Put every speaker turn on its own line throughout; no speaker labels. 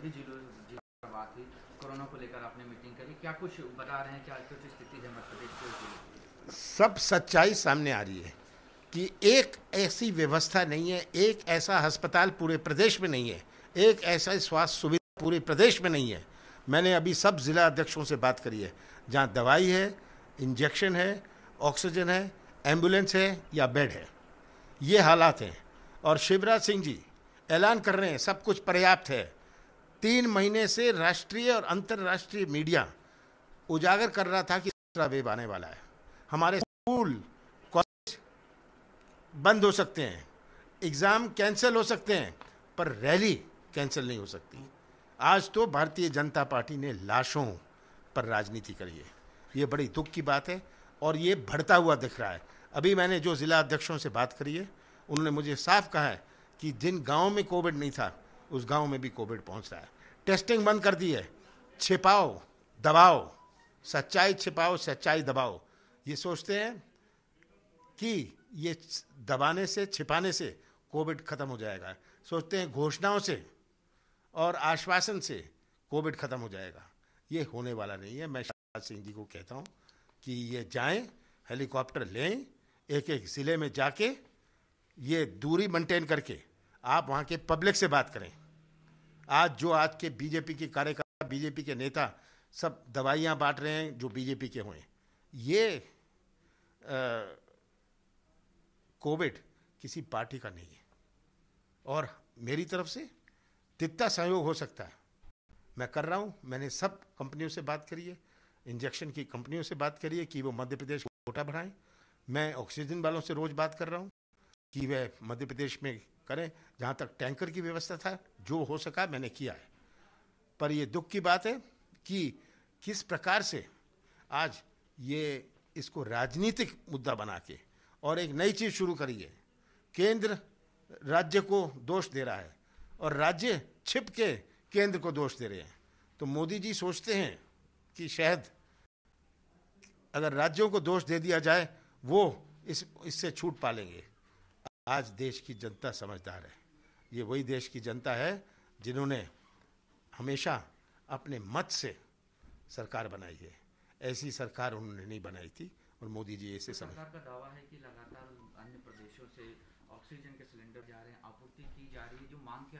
सभी जिलों जिलों पर बात हुई कोरोना को लेकर आपने मीटिंग करी क्या कुछ बता रहे हैं क्या कुछ स्थिति है मध्य प्रदेश की
सब सच्चाई सामने आ रही है कि एक ऐसी व्यवस्था नहीं है एक ऐसा अस्पताल पूरे प्रदेश में नहीं है एक ऐसा स्वास्थ्य सुविधा पूरे प्रदेश में नहीं है मैंने अभी सब जिला अध्यक्षों से बात करी है जहाँ दवाई है इंजेक्शन है ऑक्सीजन है एम्बुलेंस है या बेड है ये हालात हैं और शिवराज सिंह जी ऐलान कर रहे हैं सब कुछ पर्याप्त है तीन महीने से राष्ट्रीय और अंतर्राष्ट्रीय मीडिया उजागर कर रहा था कि दूसरा वेब आने वाला है हमारे स्कूल कॉलेज बंद हो सकते हैं एग्ज़ाम कैंसिल हो सकते हैं पर रैली कैंसिल नहीं हो सकती आज तो भारतीय जनता पार्टी ने लाशों पर राजनीति करी है ये बड़ी दुख की बात है और ये बढ़ता हुआ दिख रहा है अभी मैंने जो ज़िला अध्यक्षों से बात करी है उन्होंने मुझे साफ कहा है कि जिन गाँव में कोविड नहीं था उस गांव में भी कोविड पहुंच रहा है टेस्टिंग बंद कर दी है छिपाओ दबाओ सच्चाई छिपाओ सच्चाई दबाओ ये सोचते हैं कि ये दबाने से छिपाने से कोविड खत्म हो जाएगा सोचते हैं घोषणाओं से और आश्वासन से कोविड खत्म हो जाएगा ये होने वाला नहीं है मैं शिवराज सिंह जी को कहता हूँ कि ये जाएं हेलीकॉप्टर लें एक एक ज़िले में जाके ये दूरी मेंटेन करके आप वहाँ के पब्लिक से बात करें आज जो आज के बीजेपी के कार्यकर्ता बीजेपी के नेता सब दवाइयाँ बांट रहे हैं जो बीजेपी के हुए ये कोविड किसी पार्टी का नहीं है और मेरी तरफ से तितता सहयोग हो सकता है मैं कर रहा हूँ मैंने सब कंपनियों से बात करी है इंजेक्शन की कंपनियों से बात करी है कि वो मध्य प्रदेश कोटा बढ़ाएं मैं ऑक्सीजन वालों से रोज़ बात कर रहा हूँ कि वह मध्य प्रदेश में करें जहाँ तक टैंकर की व्यवस्था था जो हो सका मैंने किया है पर ये दुख की बात है कि किस प्रकार से आज ये इसको राजनीतिक मुद्दा बना के और एक नई चीज़ शुरू करिए केंद्र राज्य को दोष दे रहा है और राज्य छिप के केंद्र को दोष दे रहे हैं तो मोदी जी सोचते हैं कि शायद अगर राज्यों को दोष दे दिया जाए वो इस इससे छूट पालेंगे आज देश की जनता समझदार है ये वही देश की जनता है जिन्होंने हमेशा अपने मत से सरकार बनाई है ऐसी सरकार उन्होंने नहीं बनाई थी और मोदी जी ऐसे समझ
सरकार का दावा है कि लगातार अन्य प्रदेशों से ऑक्सीजन के सिलेंडर जा रहे हैं आपूर्ति की जा रही है जो मांग के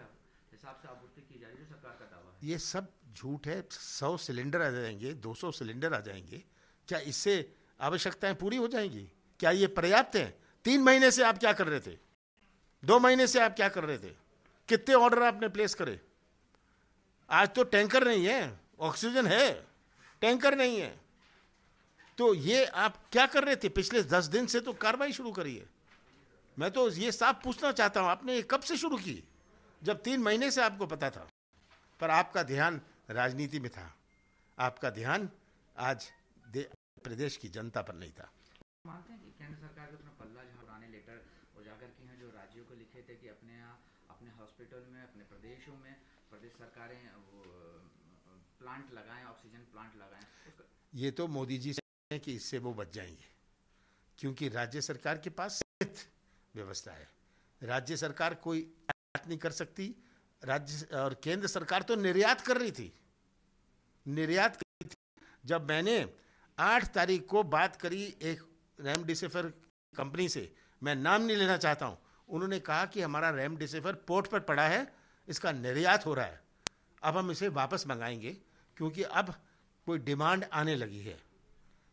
हिसाब से आपूर्ति की जा रही है जो सरकार का दावा है
ये सब झूठ है सौ सिलेंडर आ जाएंगे दो सौ सिलेंडर आ जाएंगे क्या इससे आवश्यकताएं पूरी हो जाएंगी क्या ये पर्याप्त हैं तीन महीने से आप क्या कर रहे थे दो महीने से आप क्या कर रहे थे कितने ऑर्डर आपने प्लेस करे आज तो टैंकर नहीं है ऑक्सीजन है टैंकर नहीं है तो ये आप क्या कर रहे थे पिछले दस दिन से तो कार्रवाई शुरू करी है मैं तो ये साफ पूछना चाहता हूँ आपने ये कब से शुरू की जब तीन महीने से आपको पता था पर आपका ध्यान राजनीति में था आपका ध्यान आज प्रदेश की जनता पर नहीं था
मानते हैं कि केंद्र सरकार थे कि अपने यहाँ अपने हॉस्पिटल में अपने प्रदेशों में प्रदेश सरकारें वो प्लांट लगाएं ऑक्सीजन प्लांट लगाएं
ये तो मोदी जी से कि इससे वो बच जाएंगे क्योंकि राज्य सरकार के पास व्यवस्था है राज्य सरकार कोई आयात नहीं कर सकती राज्य और केंद्र सरकार तो निर्यात कर रही थी निर्यात कर रही थी जब मैंने आठ तारीख को बात करी एक रेमडिसिफिर कंपनी से मैं नाम नहीं लेना चाहता हूँ उन्होंने कहा कि हमारा रेमडेसिविर पोर्ट पर पड़ा है इसका निर्यात हो रहा है अब हम इसे वापस मंगाएंगे क्योंकि अब कोई डिमांड आने लगी है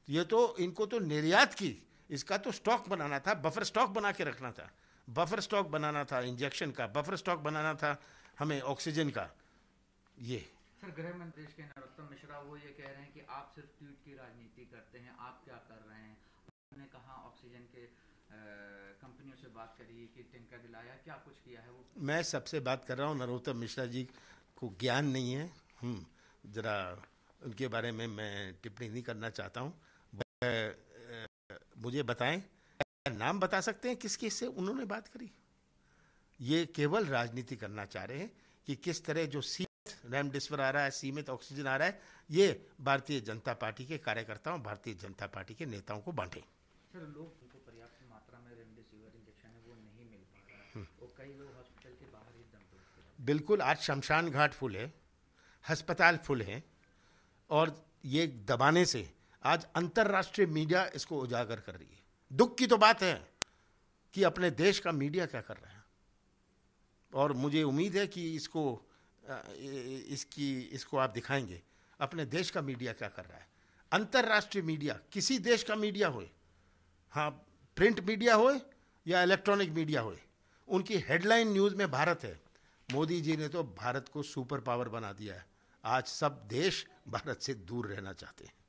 ये तो इनको तो निर्यात की इसका तो स्टॉक बनाना था बफर स्टॉक बना के रखना था बफर स्टॉक बनाना था इंजेक्शन का बफर स्टॉक बनाना था हमें ऑक्सीजन का ये
सर गृह मंत्री के नरोत्तम मिश्रा वो ये कह रहे हैं कि आप सिर्फ ट्वीट की राजनीति करते हैं आप क्या कर रहे हैं उन्होंने कहा ऑक्सीजन के कंपनियों से बात करी कि टेंकर दिलाया क्या कुछ किया है वो मैं
सबसे बात कर रहा हूँ नरोत्तम मिश्रा जी को ज्ञान नहीं है हम हम्म, जरा उनके बारे में मैं टिप्पणी नहीं करना चाहता हूँ मुझे बताएं नाम बता सकते हैं किस किस से उन्होंने बात करी ये केवल राजनीति करना चाह रहे हैं कि किस तरह जो सीमित रेमडेसिविर आ रहा है सीमित तो ऑक्सीजन आ रहा है ये भारतीय जनता पार्टी के कार्यकर्ताओं भारतीय जनता पार्टी के नेताओं को बांटे सर लोग बिल्कुल आज शमशान घाट फुल है हस्पताल फुल है और ये दबाने से आज अंतर्राष्ट्रीय मीडिया इसको उजागर कर रही है दुख की तो बात है कि अपने देश का मीडिया क्या कर रहा है और मुझे उम्मीद है कि इसको इसकी इसको आप दिखाएंगे अपने देश का मीडिया क्या कर रहा है अंतर्राष्ट्रीय मीडिया किसी देश का मीडिया होए हाँ प्रिंट मीडिया होए या इलेक्ट्रॉनिक मीडिया होए उनकी हेडलाइन न्यूज़ में भारत है मोदी जी ने तो भारत को सुपर पावर बना दिया है आज सब देश भारत
से दूर रहना चाहते हैं